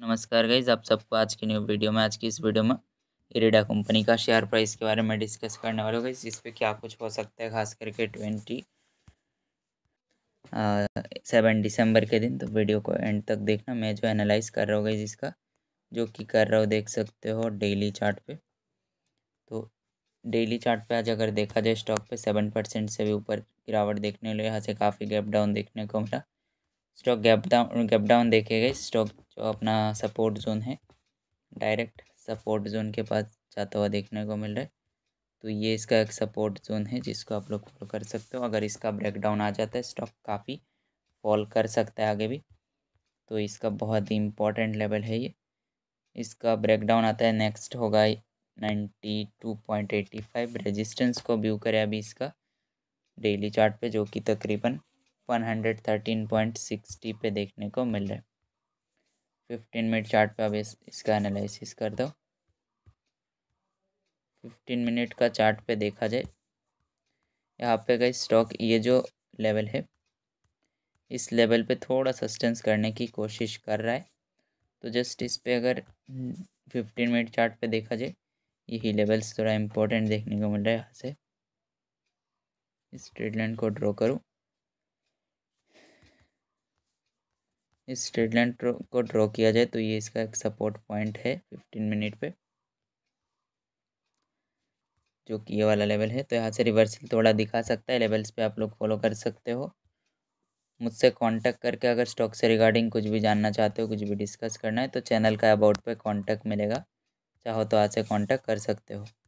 नमस्कार गाइज आप सबको आज की न्यू वीडियो में आज की इस वीडियो में इरेडा कंपनी का शेयर प्राइस के बारे में डिस्कस करने वाले गाइज इस पर क्या कुछ हो सकता है खास करके ट्वेंटी सेवन दिसंबर के दिन तो वीडियो को एंड तक देखना मैं जो एनालाइज कर रहा हूँ गाइज इसका जो कि कर रहा हूँ देख सकते हो डेली चार्ट पे तो डेली चार्ट पे आज अगर देखा जाए स्टॉक पे सेवन परसेंट से भी ऊपर गिरावट देखने लगे यहाँ से काफ़ी गैप डाउन देखने को मिला stock gap down gap down देखे गए स्टॉक जो अपना सपोर्ट जोन है डायरेक्ट सपोर्ट जोन के पास जाता हुआ देखने को मिल रहा है तो ये इसका एक सपोर्ट जोन है जिसको आप लोग फॉलो कर सकते हो अगर इसका ब्रेकडाउन आ जाता है स्टॉक काफ़ी फॉल कर सकता है आगे भी तो इसका बहुत ही इम्पोर्टेंट लेवल है ये इसका ब्रेकडाउन आता है नेक्स्ट होगा ninety two point eighty five resistance को व्यू करें अभी इसका डेली चार्ट पे जो कि तकरीबन one hundred thirteen point sixty पे देखने को मिल रहा है फिफ्टीन मिनट चार्ट पे अब इस, इसका एनालिसिस कर दो फिफ्टीन मिनट का चार्ट पे देखा जाए यहाँ पे गई स्टॉक ये जो लेवल है इस लेवल पे थोड़ा सस्टेंस करने की कोशिश कर रहा है तो जस्ट इस पे अगर फिफ्टीन मिनट चार्ट पे देखा जाए यही लेवल्स थोड़ा इम्पोर्टेंट देखने को मिल रहा है यहाँ से इस ट्रेड लाइन को ड्रॉ करूँ इस स्ट्रेट लाइन को ड्रॉ किया जाए तो ये इसका एक सपोर्ट पॉइंट है फिफ्टीन मिनट पे जो कि ये वाला लेवल है तो यहाँ से रिवर्सल थोड़ा दिखा सकता है लेवल्स पे आप लोग फॉलो कर सकते हो मुझसे कांटेक्ट करके अगर स्टॉक से रिगार्डिंग कुछ भी जानना चाहते हो कुछ भी डिस्कस करना है तो चैनल का अबाउट पे कॉन्टैक्ट मिलेगा चाहो तो आज से कर सकते हो